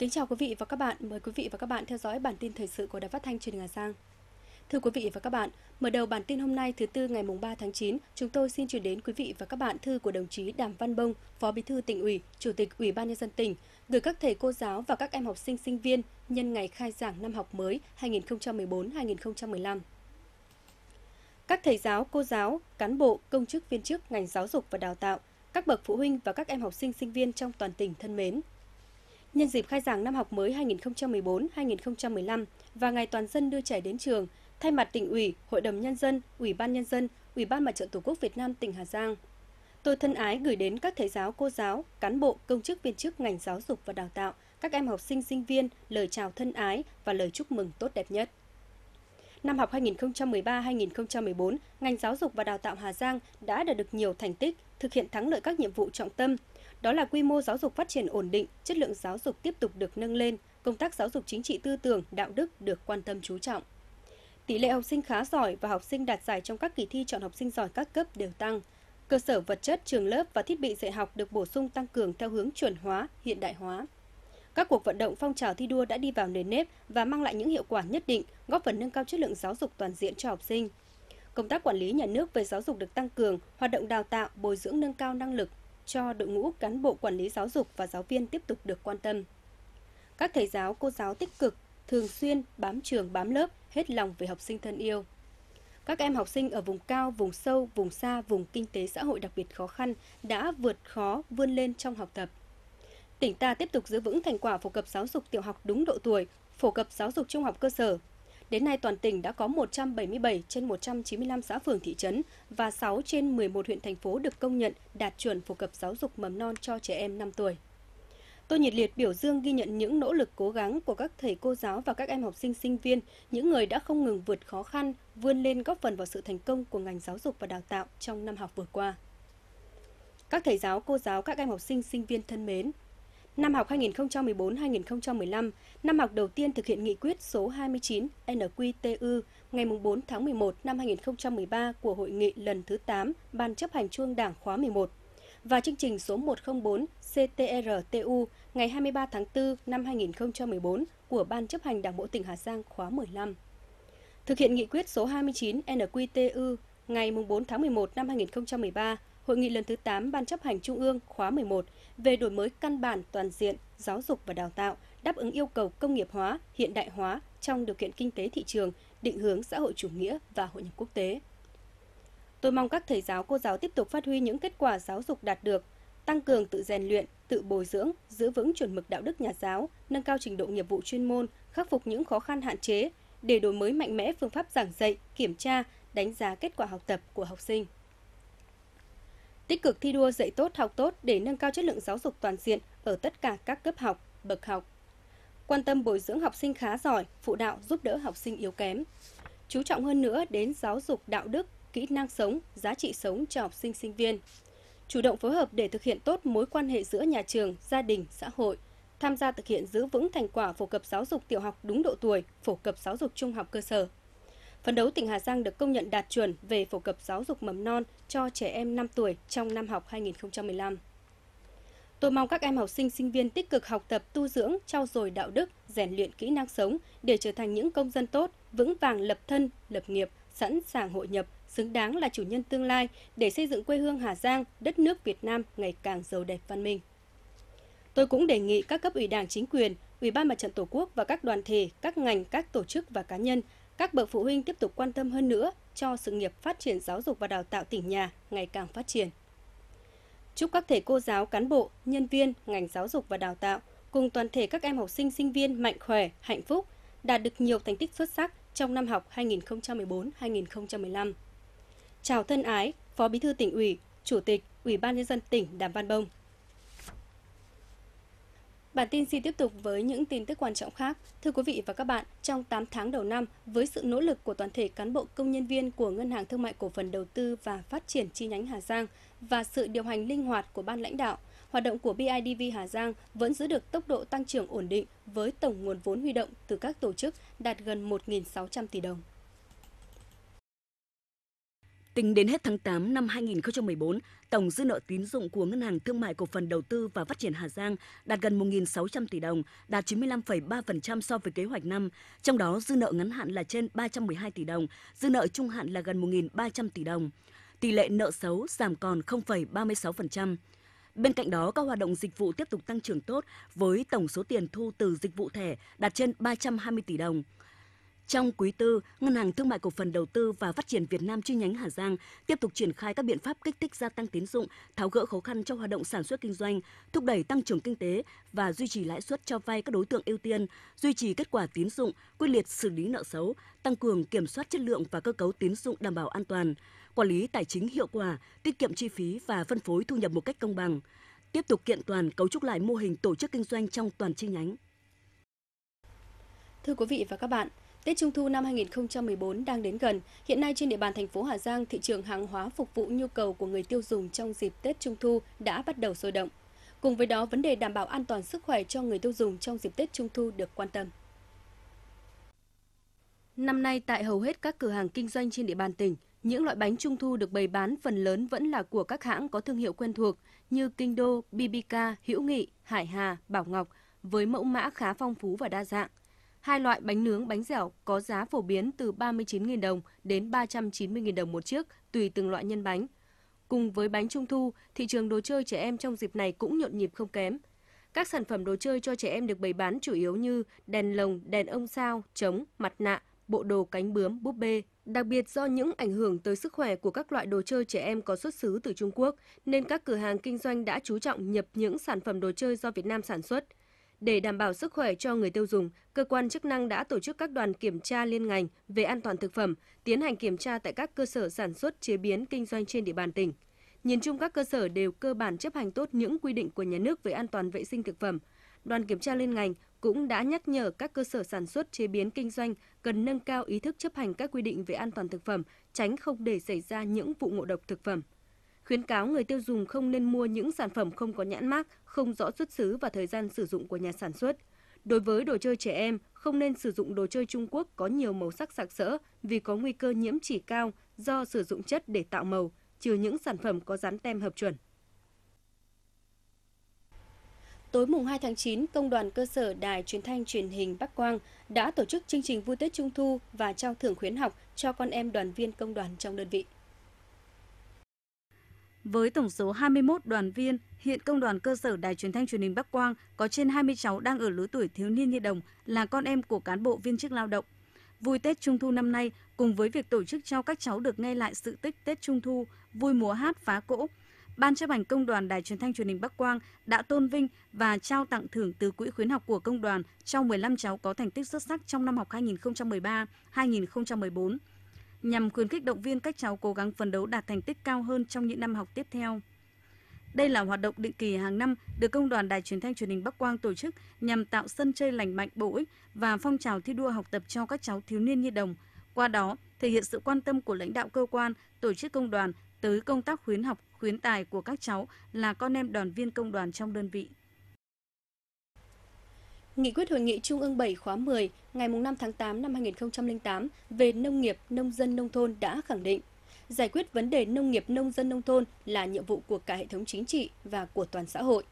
Kính chào quý vị và các bạn, mời quý vị và các bạn theo dõi bản tin thời sự của Đài Phát thanh Truyền hình Hà Giang. Thưa quý vị và các bạn, mở đầu bản tin hôm nay thứ tư ngày mùng 3 tháng 9, chúng tôi xin chuyển đến quý vị và các bạn thư của đồng chí Đàm Văn Bông, Phó Bí thư tỉnh ủy, Chủ tịch Ủy ban nhân dân tỉnh, gửi các thầy cô giáo và các em học sinh sinh viên nhân ngày khai giảng năm học mới 2014-2015. Các thầy giáo, cô giáo, cán bộ, công chức viên chức ngành giáo dục và đào tạo, các bậc phụ huynh và các em học sinh sinh viên trong toàn tỉnh thân mến, Nhân dịp khai giảng năm học mới 2014-2015 và ngày toàn dân đưa trẻ đến trường, thay mặt tỉnh ủy, hội đồng nhân dân, ủy ban nhân dân, ủy ban mặt trận tổ quốc Việt Nam tỉnh Hà Giang, tôi thân ái gửi đến các thầy giáo, cô giáo, cán bộ, công chức viên chức ngành giáo dục và đào tạo, các em học sinh sinh viên lời chào thân ái và lời chúc mừng tốt đẹp nhất. Năm học 2013-2014, ngành giáo dục và đào tạo Hà Giang đã đạt được nhiều thành tích, thực hiện thắng lợi các nhiệm vụ trọng tâm, đó là quy mô giáo dục phát triển ổn định, chất lượng giáo dục tiếp tục được nâng lên, công tác giáo dục chính trị tư tưởng, đạo đức được quan tâm chú trọng. Tỷ lệ học sinh khá giỏi và học sinh đạt giải trong các kỳ thi chọn học sinh giỏi các cấp đều tăng. Cơ sở vật chất, trường lớp và thiết bị dạy học được bổ sung tăng cường theo hướng chuẩn hóa, hiện đại hóa. Các cuộc vận động phong trào thi đua đã đi vào nền nếp và mang lại những hiệu quả nhất định, góp phần nâng cao chất lượng giáo dục toàn diện cho học sinh. Công tác quản lý nhà nước về giáo dục được tăng cường, hoạt động đào tạo, bồi dưỡng nâng cao năng lực, cho đội ngũ cán bộ quản lý giáo dục và giáo viên tiếp tục được quan tâm. Các thầy giáo, cô giáo tích cực, thường xuyên bám trường, bám lớp, hết lòng về học sinh thân yêu. Các em học sinh ở vùng cao, vùng sâu, vùng xa, vùng kinh tế xã hội đặc biệt khó khăn đã vượt khó vươn lên trong học tập. Tỉnh ta tiếp tục giữ vững thành quả phổ cập giáo dục tiểu học đúng độ tuổi, phổ cập giáo dục trung học cơ sở Đến nay toàn tỉnh đã có 177 trên 195 xã phường thị trấn và 6 trên 11 huyện thành phố được công nhận đạt chuẩn phổ cập giáo dục mầm non cho trẻ em 5 tuổi. Tôi nhiệt liệt biểu dương ghi nhận những nỗ lực cố gắng của các thầy cô giáo và các em học sinh sinh viên, những người đã không ngừng vượt khó khăn, vươn lên góp phần vào sự thành công của ngành giáo dục và đào tạo trong năm học vừa qua. Các thầy giáo, cô giáo, các em học sinh sinh viên thân mến, Năm học 2014-2015, năm học đầu tiên thực hiện nghị quyết số 29 NQTU ngày 4 tháng 11 năm 2013 của Hội nghị lần thứ 8 Ban chấp hành Trung Đảng khóa 11 và chương trình số 104 CTRTU ngày 23 tháng 4 năm 2014 của Ban chấp hành Đảng bộ tỉnh Hà Giang khóa 15. Thực hiện nghị quyết số 29 NQTU ngày 4 tháng 11 năm 2013 hội nghị lần thứ 8 Ban chấp hành Trung ương khóa 11 về đổi mới căn bản toàn diện giáo dục và đào tạo, đáp ứng yêu cầu công nghiệp hóa, hiện đại hóa trong điều kiện kinh tế thị trường, định hướng xã hội chủ nghĩa và hội nhập quốc tế. Tôi mong các thầy giáo cô giáo tiếp tục phát huy những kết quả giáo dục đạt được, tăng cường tự rèn luyện, tự bồi dưỡng, giữ vững chuẩn mực đạo đức nhà giáo, nâng cao trình độ nghiệp vụ chuyên môn, khắc phục những khó khăn hạn chế để đổi mới mạnh mẽ phương pháp giảng dạy, kiểm tra, đánh giá kết quả học tập của học sinh tích cực thi đua dạy tốt học tốt để nâng cao chất lượng giáo dục toàn diện ở tất cả các cấp học, bậc học. Quan tâm bồi dưỡng học sinh khá giỏi, phụ đạo giúp đỡ học sinh yếu kém. Chú trọng hơn nữa đến giáo dục đạo đức, kỹ năng sống, giá trị sống cho học sinh sinh viên. Chủ động phối hợp để thực hiện tốt mối quan hệ giữa nhà trường, gia đình, xã hội, tham gia thực hiện giữ vững thành quả phổ cập giáo dục tiểu học đúng độ tuổi, phổ cập giáo dục trung học cơ sở Phấn đấu tỉnh Hà Giang được công nhận đạt chuẩn về phổ cập giáo dục mầm non cho trẻ em 5 tuổi trong năm học 2015. Tôi mong các em học sinh sinh viên tích cực học tập tu dưỡng, trau dồi đạo đức, rèn luyện kỹ năng sống để trở thành những công dân tốt, vững vàng lập thân, lập nghiệp, sẵn sàng hội nhập, xứng đáng là chủ nhân tương lai để xây dựng quê hương Hà Giang, đất nước Việt Nam ngày càng giàu đẹp văn minh. Tôi cũng đề nghị các cấp ủy Đảng chính quyền, Ủy ban Mặt trận Tổ quốc và các đoàn thể, các ngành, các tổ chức và cá nhân các bậc phụ huynh tiếp tục quan tâm hơn nữa cho sự nghiệp phát triển giáo dục và đào tạo tỉnh nhà ngày càng phát triển. Chúc các thầy cô giáo, cán bộ, nhân viên ngành giáo dục và đào tạo cùng toàn thể các em học sinh sinh viên mạnh khỏe, hạnh phúc, đạt được nhiều thành tích xuất sắc trong năm học 2014-2015. Chào thân ái, Phó Bí thư tỉnh ủy, Chủ tịch Ủy ban nhân dân tỉnh Đàm Văn Bông. Bản tin xin tiếp tục với những tin tức quan trọng khác. Thưa quý vị và các bạn, trong 8 tháng đầu năm, với sự nỗ lực của toàn thể cán bộ công nhân viên của Ngân hàng Thương mại Cổ phần Đầu tư và Phát triển chi nhánh Hà Giang và sự điều hành linh hoạt của ban lãnh đạo, hoạt động của BIDV Hà Giang vẫn giữ được tốc độ tăng trưởng ổn định với tổng nguồn vốn huy động từ các tổ chức đạt gần 1.600 tỷ đồng. Tính đến hết tháng 8 năm 2014, tổng dư nợ tín dụng của Ngân hàng Thương mại Cổ phần Đầu tư và Phát triển Hà Giang đạt gần 1.600 tỷ đồng, đạt 95,3% so với kế hoạch năm. Trong đó, dư nợ ngắn hạn là trên 312 tỷ đồng, dư nợ trung hạn là gần 1.300 tỷ đồng. Tỷ lệ nợ xấu giảm còn 0,36%. Bên cạnh đó, các hoạt động dịch vụ tiếp tục tăng trưởng tốt với tổng số tiền thu từ dịch vụ thẻ đạt trên 320 tỷ đồng. Trong quý tư, Ngân hàng Thương mại Cổ phần Đầu tư và Phát triển Việt Nam chi nhánh Hà Giang tiếp tục triển khai các biện pháp kích thích gia tăng tín dụng, tháo gỡ khó khăn cho hoạt động sản xuất kinh doanh, thúc đẩy tăng trưởng kinh tế và duy trì lãi suất cho vay các đối tượng ưu tiên, duy trì kết quả tín dụng, quyết liệt xử lý nợ xấu, tăng cường kiểm soát chất lượng và cơ cấu tín dụng đảm bảo an toàn, quản lý tài chính hiệu quả, tiết kiệm chi phí và phân phối thu nhập một cách công bằng tiếp tục kiện toàn cấu trúc lại mô hình tổ chức kinh doanh trong toàn chi nhánh. Thưa quý vị và các bạn, Tết Trung thu năm 2014 đang đến gần. Hiện nay trên địa bàn thành phố Hà Giang, thị trường hàng hóa phục vụ nhu cầu của người tiêu dùng trong dịp Tết Trung thu đã bắt đầu sôi động. Cùng với đó, vấn đề đảm bảo an toàn sức khỏe cho người tiêu dùng trong dịp Tết Trung thu được quan tâm. Năm nay tại hầu hết các cửa hàng kinh doanh trên địa bàn tỉnh, những loại bánh trung thu được bày bán phần lớn vẫn là của các hãng có thương hiệu quen thuộc như Kinh Đô, BBK, Hữu Nghị, Hải Hà, Bảo Ngọc với mẫu mã khá phong phú và đa dạng. Hai loại bánh nướng bánh dẻo có giá phổ biến từ 39.000 đồng đến 390.000 đồng một chiếc, tùy từng loại nhân bánh. Cùng với bánh trung thu, thị trường đồ chơi trẻ em trong dịp này cũng nhộn nhịp không kém. Các sản phẩm đồ chơi cho trẻ em được bày bán chủ yếu như đèn lồng, đèn ông sao, trống, mặt nạ, bộ đồ cánh bướm, búp bê. Đặc biệt do những ảnh hưởng tới sức khỏe của các loại đồ chơi trẻ em có xuất xứ từ Trung Quốc, nên các cửa hàng kinh doanh đã chú trọng nhập những sản phẩm đồ chơi do Việt Nam sản xuất – để đảm bảo sức khỏe cho người tiêu dùng, cơ quan chức năng đã tổ chức các đoàn kiểm tra liên ngành về an toàn thực phẩm, tiến hành kiểm tra tại các cơ sở sản xuất chế biến kinh doanh trên địa bàn tỉnh. Nhìn chung các cơ sở đều cơ bản chấp hành tốt những quy định của nhà nước về an toàn vệ sinh thực phẩm. Đoàn kiểm tra liên ngành cũng đã nhắc nhở các cơ sở sản xuất chế biến kinh doanh cần nâng cao ý thức chấp hành các quy định về an toàn thực phẩm, tránh không để xảy ra những vụ ngộ độc thực phẩm khuyến cáo người tiêu dùng không nên mua những sản phẩm không có nhãn mác, không rõ xuất xứ và thời gian sử dụng của nhà sản xuất. Đối với đồ chơi trẻ em, không nên sử dụng đồ chơi Trung Quốc có nhiều màu sắc sặc sỡ vì có nguy cơ nhiễm chỉ cao do sử dụng chất để tạo màu, trừ những sản phẩm có dán tem hợp chuẩn. Tối mùng 2 tháng 9, Công đoàn cơ sở Đài Truyền thanh Truyền hình Bắc Quang đã tổ chức chương trình vui Tết Trung thu và trao thưởng khuyến học cho con em đoàn viên công đoàn trong đơn vị. Với tổng số 21 đoàn viên, hiện Công đoàn Cơ sở Đài Truyền thanh Truyền hình Bắc Quang có trên 20 cháu đang ở lứa tuổi thiếu niên nhi đồng là con em của cán bộ viên chức lao động. Vui Tết Trung thu năm nay, cùng với việc tổ chức cho các cháu được nghe lại sự tích Tết Trung thu, vui múa hát phá cỗ, Ban chấp hành Công đoàn Đài Truyền thanh Truyền hình Bắc Quang đã tôn vinh và trao tặng thưởng từ Quỹ khuyến học của Công đoàn cho 15 cháu có thành tích xuất sắc trong năm học 2013-2014 nhằm khuyến khích động viên các cháu cố gắng phấn đấu đạt thành tích cao hơn trong những năm học tiếp theo. Đây là hoạt động định kỳ hàng năm được Công đoàn Đài Truyền thanh Truyền hình Bắc Quang tổ chức nhằm tạo sân chơi lành mạnh bổ ích và phong trào thi đua học tập cho các cháu thiếu niên nhi đồng. Qua đó, thể hiện sự quan tâm của lãnh đạo cơ quan, tổ chức công đoàn tới công tác khuyến học, khuyến tài của các cháu là con em đoàn viên công đoàn trong đơn vị. Nghị quyết Hội nghị Trung ương 7 khóa 10 ngày 5 tháng 8 năm 2008 về nông nghiệp, nông dân, nông thôn đã khẳng định giải quyết vấn đề nông nghiệp, nông dân, nông thôn là nhiệm vụ của cả hệ thống chính trị và của toàn xã hội.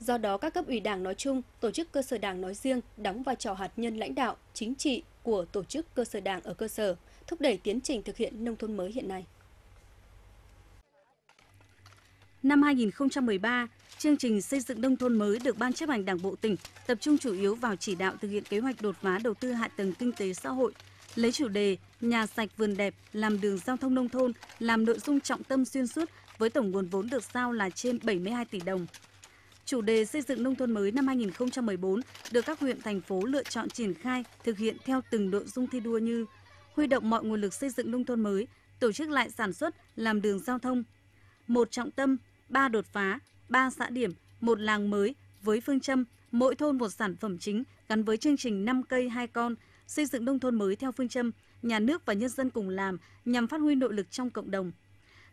Do đó, các cấp ủy đảng nói chung, tổ chức cơ sở đảng nói riêng đóng vai trò hạt nhân lãnh đạo, chính trị của tổ chức cơ sở đảng ở cơ sở, thúc đẩy tiến trình thực hiện nông thôn mới hiện nay. Năm 2013, chương trình xây dựng nông thôn mới được Ban chấp hành Đảng bộ tỉnh tập trung chủ yếu vào chỉ đạo thực hiện kế hoạch đột phá đầu tư hạ tầng kinh tế xã hội, lấy chủ đề nhà sạch vườn đẹp làm đường giao thông nông thôn làm nội dung trọng tâm xuyên suốt với tổng nguồn vốn được giao là trên 72 tỷ đồng. Chủ đề xây dựng nông thôn mới năm 2014 được các huyện thành phố lựa chọn triển khai thực hiện theo từng nội dung thi đua như huy động mọi nguồn lực xây dựng nông thôn mới, tổ chức lại sản xuất, làm đường giao thông. Một trọng tâm ba đột phá, ba xã điểm, một làng mới với phương châm mỗi thôn một sản phẩm chính gắn với chương trình 5 cây hai con, xây dựng nông thôn mới theo phương châm nhà nước và nhân dân cùng làm nhằm phát huy nội lực trong cộng đồng.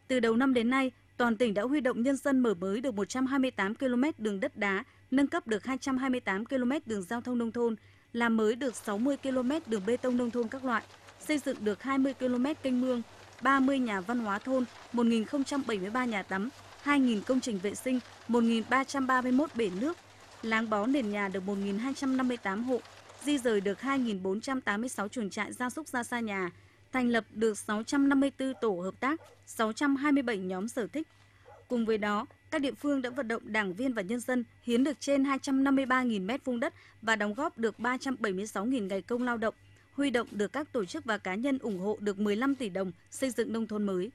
Từ đầu năm đến nay, toàn tỉnh đã huy động nhân dân mở mới được 128 km đường đất đá, nâng cấp được 228 km đường giao thông nông thôn, làm mới được 60 km đường bê tông nông thôn các loại, xây dựng được 20 km kênh mương, 30 nhà văn hóa thôn, 1073 nhà tắm, 2.000 công trình vệ sinh, 1.331 bể nước, láng bó nền nhà được 1.258 hộ, di rời được 2.486 chuồng trại gia súc ra xa nhà, thành lập được 654 tổ hợp tác, 627 nhóm sở thích. Cùng với đó, các địa phương đã vận động đảng viên và nhân dân hiến được trên 253.000 m2 đất và đóng góp được 376.000 ngày công lao động, huy động được các tổ chức và cá nhân ủng hộ được 15 tỷ đồng xây dựng nông thôn mới.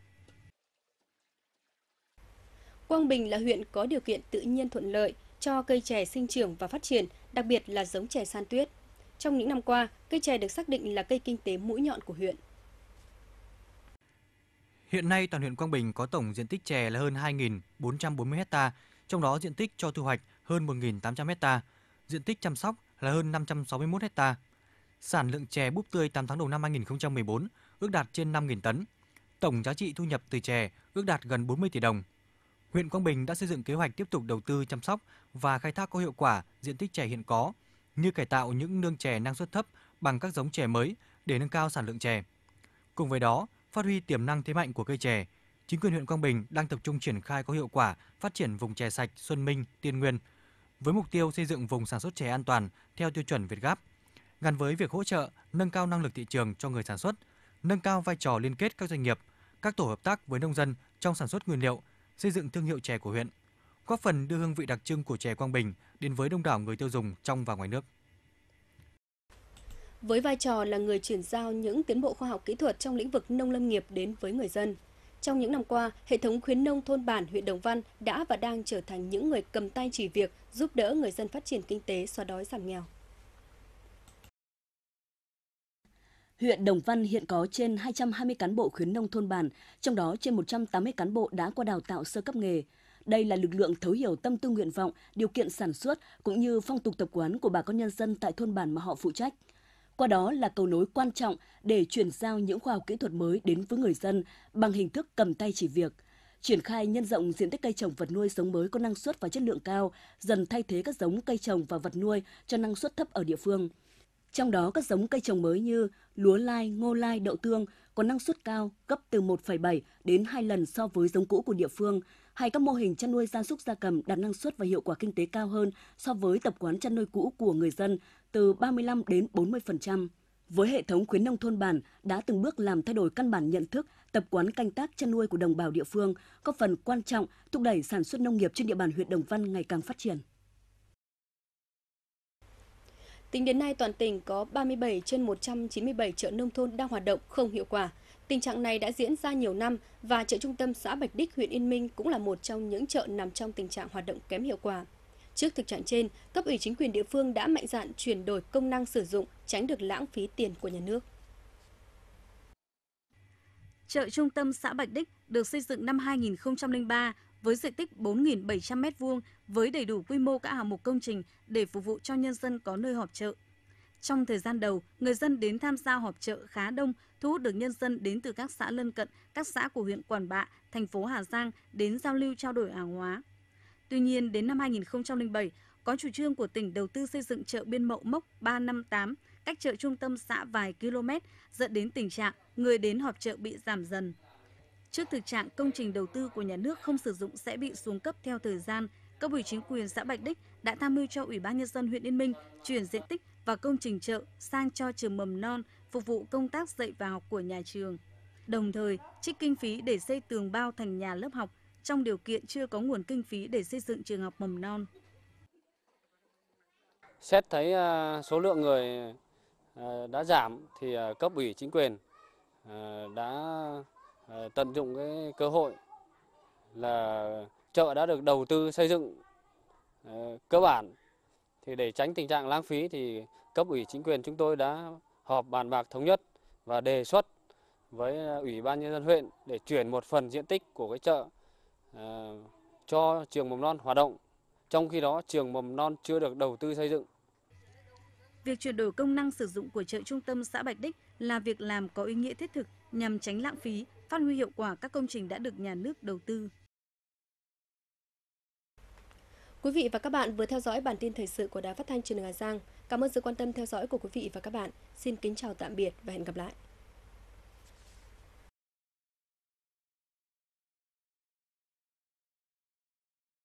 Quang Bình là huyện có điều kiện tự nhiên thuận lợi cho cây chè sinh trưởng và phát triển, đặc biệt là giống chè san tuyết. Trong những năm qua, cây chè được xác định là cây kinh tế mũi nhọn của huyện. Hiện nay, toàn huyện Quang Bình có tổng diện tích chè là hơn 2.440 ha, trong đó diện tích cho thu hoạch hơn 1.800 ha, diện tích chăm sóc là hơn 561 ha. Sản lượng chè búp tươi 8 tháng đầu năm 2014 ước đạt trên 5.000 tấn. Tổng giá trị thu nhập từ chè ước đạt gần 40 tỷ đồng huyện Quang Bình đã xây dựng kế hoạch tiếp tục đầu tư chăm sóc và khai thác có hiệu quả diện tích chè hiện có, như cải tạo những nương chè năng suất thấp bằng các giống chè mới để nâng cao sản lượng chè. Cùng với đó, phát huy tiềm năng thế mạnh của cây chè, chính quyền huyện Quang Bình đang tập trung triển khai có hiệu quả phát triển vùng chè sạch Xuân Minh, Tiên Nguyên với mục tiêu xây dựng vùng sản xuất chè an toàn theo tiêu chuẩn Việt Gáp, gắn với việc hỗ trợ nâng cao năng lực thị trường cho người sản xuất, nâng cao vai trò liên kết các doanh nghiệp, các tổ hợp tác với nông dân trong sản xuất nguyên liệu xây dựng thương hiệu chè của huyện, góp phần đưa hương vị đặc trưng của chè Quang Bình đến với đông đảo người tiêu dùng trong và ngoài nước. Với vai trò là người chuyển giao những tiến bộ khoa học kỹ thuật trong lĩnh vực nông lâm nghiệp đến với người dân, trong những năm qua, hệ thống khuyến nông thôn bản huyện Đồng Văn đã và đang trở thành những người cầm tay chỉ việc giúp đỡ người dân phát triển kinh tế xóa đói giảm nghèo. Huyện Đồng Văn hiện có trên 220 cán bộ khuyến nông thôn bản, trong đó trên 180 cán bộ đã qua đào tạo sơ cấp nghề. Đây là lực lượng thấu hiểu tâm tư nguyện vọng, điều kiện sản xuất cũng như phong tục tập quán của bà con nhân dân tại thôn bản mà họ phụ trách. Qua đó là cầu nối quan trọng để chuyển giao những khoa học kỹ thuật mới đến với người dân bằng hình thức cầm tay chỉ việc triển khai nhân rộng diện tích cây trồng vật nuôi giống mới có năng suất và chất lượng cao, dần thay thế các giống cây trồng và vật nuôi cho năng suất thấp ở địa phương. Trong đó các giống cây trồng mới như lúa lai, ngô lai, đậu tương có năng suất cao gấp từ 1,7 đến 2 lần so với giống cũ của địa phương, hay các mô hình chăn nuôi gia súc gia cầm đạt năng suất và hiệu quả kinh tế cao hơn so với tập quán chăn nuôi cũ của người dân từ 35 đến 40%. Với hệ thống khuyến nông thôn bản đã từng bước làm thay đổi căn bản nhận thức, tập quán canh tác chăn nuôi của đồng bào địa phương, có phần quan trọng thúc đẩy sản xuất nông nghiệp trên địa bàn huyện Đồng Văn ngày càng phát triển. Tính đến nay, toàn tỉnh có 37 trên 197 chợ nông thôn đang hoạt động không hiệu quả. Tình trạng này đã diễn ra nhiều năm và chợ trung tâm xã Bạch Đích, huyện Yên Minh cũng là một trong những chợ nằm trong tình trạng hoạt động kém hiệu quả. Trước thực trạng trên, cấp ủy chính quyền địa phương đã mạnh dạn chuyển đổi công năng sử dụng, tránh được lãng phí tiền của nhà nước. Chợ trung tâm xã Bạch Đích được xây dựng năm 2003 với diện tích 4.700 m2 với đầy đủ quy mô các hạng mục công trình để phục vụ cho nhân dân có nơi họp chợ. Trong thời gian đầu, người dân đến tham gia họp chợ khá đông, thu hút được nhân dân đến từ các xã lân cận, các xã của huyện Quản Bạ, thành phố Hà Giang đến giao lưu trao đổi hàng hóa. Tuy nhiên, đến năm 2007, có chủ trương của tỉnh đầu tư xây dựng chợ Biên Mậu Mốc 358, cách chợ trung tâm xã vài km, dẫn đến tình trạng người đến họp chợ bị giảm dần. Trước thực trạng công trình đầu tư của nhà nước không sử dụng sẽ bị xuống cấp theo thời gian, cấp ủy chính quyền xã Bạch Đích đã tham mưu cho Ủy ban nhân dân huyện Yên Minh chuyển diện tích và công trình chợ sang cho trường mầm non phục vụ công tác dạy và học của nhà trường. Đồng thời, trích kinh phí để xây tường bao thành nhà lớp học trong điều kiện chưa có nguồn kinh phí để xây dựng trường học mầm non. Xét thấy à, số lượng người à, đã giảm thì à, cấp ủy chính quyền đã Ờ, tận dụng cái cơ hội là chợ đã được đầu tư xây dựng ờ, cơ bản thì để tránh tình trạng lãng phí thì cấp ủy chính quyền chúng tôi đã họp bàn bạc thống nhất và đề xuất với ờ, ủy ban nhân dân huyện để chuyển một phần diện tích của cái chợ cho trường mầm non hoạt động trong khi đó trường mầm non chưa được đầu tư xây dựng Việc chuyển đổi công năng sử dụng của chợ trung tâm xã Bạch Đích là việc làm có ý nghĩa thiết thực nhằm tránh lãng phí, phát huy hiệu quả các công trình đã được nhà nước đầu tư. Quý vị và các bạn vừa theo dõi bản tin thời sự của Đài Phát thanh Truyền hình Hà Giang. Cảm ơn sự quan tâm theo dõi của quý vị và các bạn. Xin kính chào tạm biệt và hẹn gặp lại.